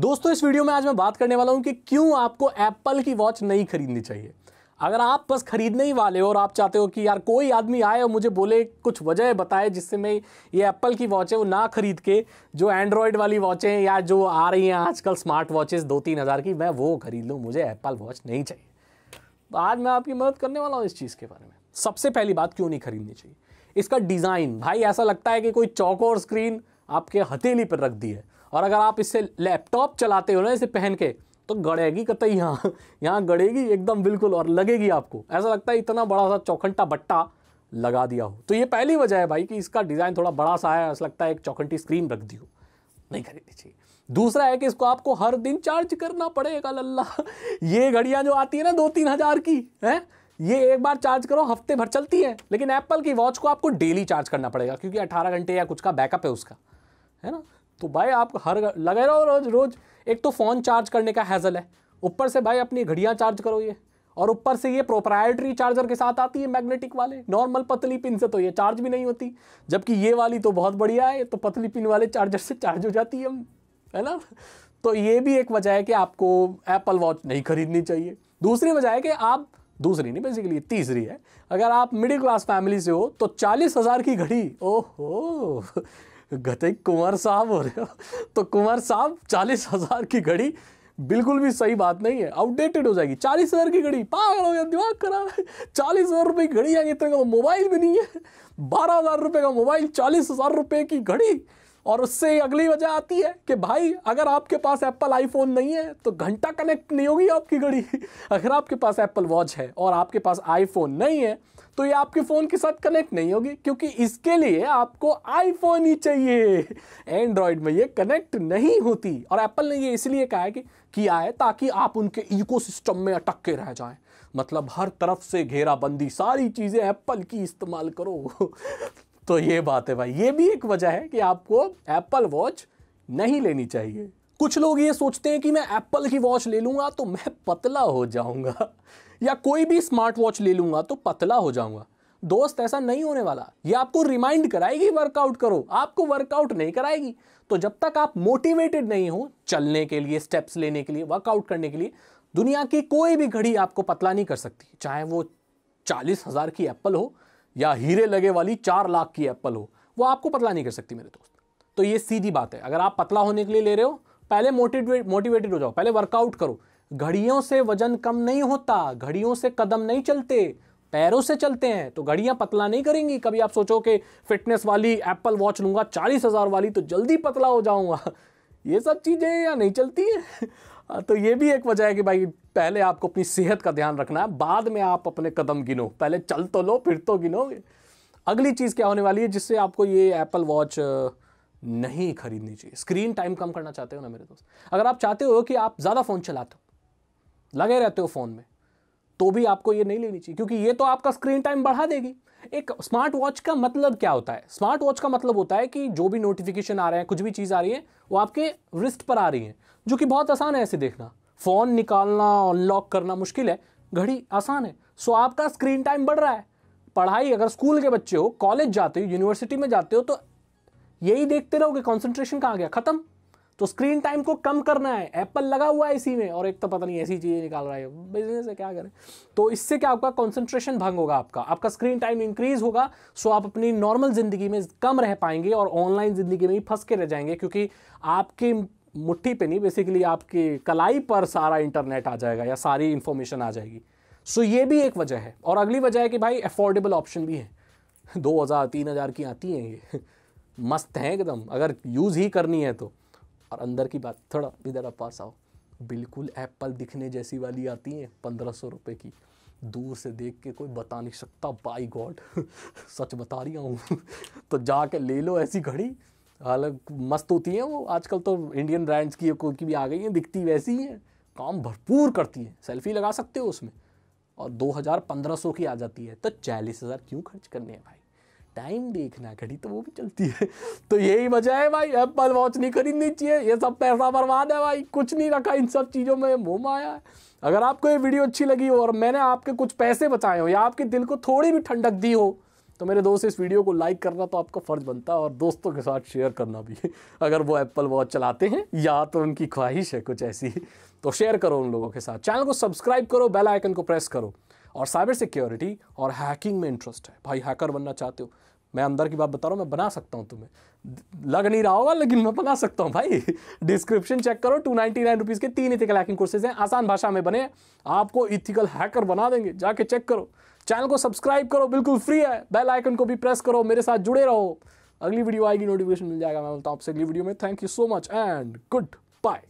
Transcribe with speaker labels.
Speaker 1: दोस्तों इस वीडियो में आज मैं बात करने वाला हूं कि क्यों आपको एप्पल की वॉच नहीं खरीदनी चाहिए अगर आप बस खरीदने ही वाले हो और आप चाहते हो कि यार कोई आदमी आए और मुझे बोले कुछ वजह बताए जिससे मैं ये एप्पल की वॉच है वो ना खरीद के जो एंड्रॉयड वाली वॉचें या जो आ रही हैं आजकल स्मार्ट वॉचेस दो तीन हज़ार की मैं वो खरीद लूँ मुझे एप्पल वॉच नहीं चाहिए तो आज मैं आपकी मदद करने वाला हूँ इस चीज़ के बारे में सबसे पहली बात क्यों नहीं खरीदनी चाहिए इसका डिज़ाइन भाई ऐसा लगता है कि कोई चौकोर स्क्रीन आपके हथेली पर रख दी है और अगर आप इससे लैपटॉप चलाते हो ना इसे पहन के तो गड़ेगी कतई यहाँ यहाँ गड़ेगी एकदम बिल्कुल और लगेगी आपको ऐसा लगता है इतना बड़ा सा चौखंटा बट्टा लगा दिया हो तो ये पहली वजह है भाई कि इसका डिज़ाइन थोड़ा बड़ा सा है ऐसा लगता है एक चौखंटी स्क्रीन रख दी हो नहीं खरीदनी चाहिए दूसरा है कि इसको आपको हर दिन चार्ज करना पड़ेगा लल्ला ये घड़ियाँ जो आती है ना दो तीन हज़ार की हैं ये एक बार चार्ज करो हफ्ते भर चलती है लेकिन एप्पल की वॉच को आपको डेली चार्ज करना पड़ेगा क्योंकि अठारह घंटे या कुछ का बैकअप है उसका है ना तो भाई आप हर लगे रहो रोज रोज एक तो फ़ोन चार्ज करने का हैज़ल है ऊपर से भाई अपनी घड़ियाँ चार्ज करो ये और ऊपर से ये प्रोप्राइटरी चार्जर के साथ आती है मैग्नेटिक वाले नॉर्मल पतली पिन से तो ये चार्ज भी नहीं होती जबकि ये वाली तो बहुत बढ़िया है तो पतली पिन वाले चार्जर से चार्ज हो जाती है है ना तो ये भी एक वजह है कि आपको एप्पल वॉच नहीं खरीदनी चाहिए दूसरी वजह है कि आप दूसरी नहीं बेसिकली तीसरी है अगर आप मिडिल क्लास फैमिली से हो तो चालीस हज़ार की घड़ी ओहो गते कुंवर साहब हो रहे हो तो कुंवर साहब चालीस हज़ार की घड़ी बिल्कुल भी सही बात नहीं है आउटडेटेड हो जाएगी चालीस हज़ार की घड़ी पागल हो गया दिमाग खराब है चालीस हज़ार रुपये की घड़ी आगे इतने का तो मोबाइल भी नहीं है बारह हज़ार रुपये का मोबाइल चालीस हज़ार रुपये की घड़ी और उससे अगली वजह आती है कि भाई अगर आपके पास एप्पल आईफोन नहीं है तो घंटा कनेक्ट नहीं होगी आपकी घड़ी अगर आपके पास एप्पल वॉच है और आपके पास आईफोन नहीं है तो ये आपके फ़ोन के साथ कनेक्ट नहीं होगी क्योंकि इसके लिए आपको आईफोन ही चाहिए एंड्रॉयड में ये कनेक्ट नहीं होती और एप्पल ने ये इसलिए कहा है कि किया है ताकि आप उनके इकोसिस्टम में अटक के रह जाएं मतलब हर तरफ से घेराबंदी सारी चीज़ें एप्पल की इस्तेमाल करो तो ये बात है भाई ये भी एक वजह है कि आपको एप्पल वॉच नहीं लेनी चाहिए कुछ लोग ये सोचते हैं कि मैं एप्पल की वॉच ले लूंगा तो मैं पतला हो जाऊंगा या कोई भी स्मार्ट वॉच ले लूंगा तो पतला हो जाऊंगा दोस्त ऐसा नहीं होने वाला ये आपको रिमाइंड कराएगी वर्कआउट करो आपको वर्कआउट नहीं कराएगी तो जब तक आप मोटिवेटेड नहीं हो चलने के लिए स्टेप्स लेने के लिए वर्कआउट करने के लिए दुनिया की कोई भी घड़ी आपको पतला नहीं कर सकती चाहे वो चालीस हज़ार की एप्पल हो या हीरे लगे वाली चार लाख की एप्पल हो वो आपको पतला नहीं कर सकती मेरे दोस्त तो ये सीधी बात है अगर आप पतला होने के लिए ले रहे हो पहले मोटिवेट मोटिवेटेड हो जाओ पहले वर्कआउट करो घड़ियों से वजन कम नहीं होता घड़ियों से कदम नहीं चलते पैरों से चलते हैं तो घड़ियां पतला नहीं करेंगी कभी आप सोचो कि फिटनेस वाली एप्पल वॉच लूंगा चालीस हज़ार वाली तो जल्दी पतला हो जाऊंगा ये सब चीज़ें या नहीं चलती है हाँ, तो ये भी एक वजह है कि भाई पहले आपको अपनी सेहत का ध्यान रखना है बाद में आप अपने कदम गिनो पहले चल तो लो फिर तो गिनोगे अगली चीज़ क्या होने वाली है जिससे आपको ये एप्पल वॉच नहीं खरीदनी चाहिए स्क्रीन टाइम कम करना चाहते हो ना मेरे दोस्त अगर आप चाहते हो कि आप ज़्यादा फ़ोन चलाते हो लगे रहते हो फ़ोन में तो भी आपको ये नहीं लेनी चाहिए क्योंकि ये तो आपका स्क्रीन टाइम बढ़ा देगी एक स्मार्ट वॉच का मतलब क्या होता है स्मार्ट वॉच का मतलब होता है कि जो भी नोटिफिकेशन आ रहे हैं कुछ भी चीज़ आ रही है वो आपके रिस्ट पर आ रही है जो कि बहुत आसान है ऐसे देखना फ़ोन निकालना अनलॉक करना मुश्किल है घड़ी आसान है सो आपका स्क्रीन टाइम बढ़ रहा है पढ़ाई अगर स्कूल के बच्चे हो कॉलेज जाते हो यूनिवर्सिटी में जाते हो तो यही देखते रहोगे कॉन्सेंट्रेशन कहाँ गया ख़त्म तो स्क्रीन टाइम को कम करना है एप्पल लगा हुआ है इसी में और एक तो पता नहीं ऐसी चीज़ें निकाल रहा है बिजनेस है क्या करें तो इससे क्या आपका कॉन्सेंट्रेशन भंग होगा आपका आपका स्क्रीन टाइम इंक्रीज होगा सो आप अपनी नॉर्मल ज़िंदगी में कम रह पाएंगे और ऑनलाइन ज़िंदगी में ही फंस के रह जाएंगे क्योंकि आपके मुट्ठी पे नहीं बेसिकली आपके कलाई पर सारा इंटरनेट आ जाएगा या सारी इन्फॉर्मेशन आ जाएगी सो ये भी एक वजह है और अगली वजह है कि भाई अफोर्डेबल ऑप्शन भी है दो हज़ार तीन हज़ार की आती हैं ये मस्त हैं एकदम अगर यूज़ ही करनी है तो और अंदर की बात थोड़ा इधर आप पास आओ बिल्कुल एप्पल दिखने जैसी वाली आती हैं पंद्रह सौ रुपये की दूर से देख के कोई बता नहीं सकता बाई गॉड सच बता रही हूँ तो जाके ले लो ऐसी घड़ी अलग मस्त होती हैं वो आजकल तो इंडियन ब्रांड्स की कोई की भी आ गई हैं दिखती वैसी ही हैं काम भरपूर करती हैं सेल्फी लगा सकते हो उसमें और दो हज़ार पंद्रह सौ की आ जाती है तो चालीस हज़ार क्यों खर्च करने हैं भाई टाइम देखना घड़ी तो वो भी चलती है तो यही वजह है भाई एप्पल वॉच नहीं खरीदनी चाहिए ये सब पैसा बर्बाद है भाई कुछ नहीं रखा इन सब चीज़ों में मोह माया है अगर आपको ये वीडियो अच्छी लगी हो और मैंने आपके कुछ पैसे बचाए हो या आपके दिल को थोड़ी भी ठंडक दी हो तो मेरे दोस्त इस वीडियो को लाइक करना तो आपका फ़र्ज बनता है और दोस्तों के साथ शेयर करना भी अगर वो एप्पल वॉच चलाते हैं या तो उनकी ख्वाहिश है कुछ ऐसी तो शेयर करो उन लोगों के साथ चैनल को सब्सक्राइब करो बेल आइकन को प्रेस करो और साइबर सिक्योरिटी और हैकिंग में इंटरेस्ट है भाई हैकर बनना चाहते हो मैं अंदर की बात बता रहा हूँ मैं बना सकता हूँ तुम्हें लग नहीं रहा होगा लेकिन मैं बना सकता हूँ भाई डिस्क्रिप्शन चेक करो टू नाइनटी नाइन रुपीज़ के तीन इथिकल हैकिंग कोर्सेज हैं आसान भाषा में बने आपको इथिकल हैकर बना देंगे जाके चेक करो चैनल को सब्सक्राइब करो बिल्कुल फ्री है बेल आइकन को भी प्रेस करो मेरे साथ जुड़े रहो अगली वीडियो आएगी नोटिफिकेशन मिल जाएगा मैं बोलता हूँ आपसे अगली वीडियो में thank you so much and good bye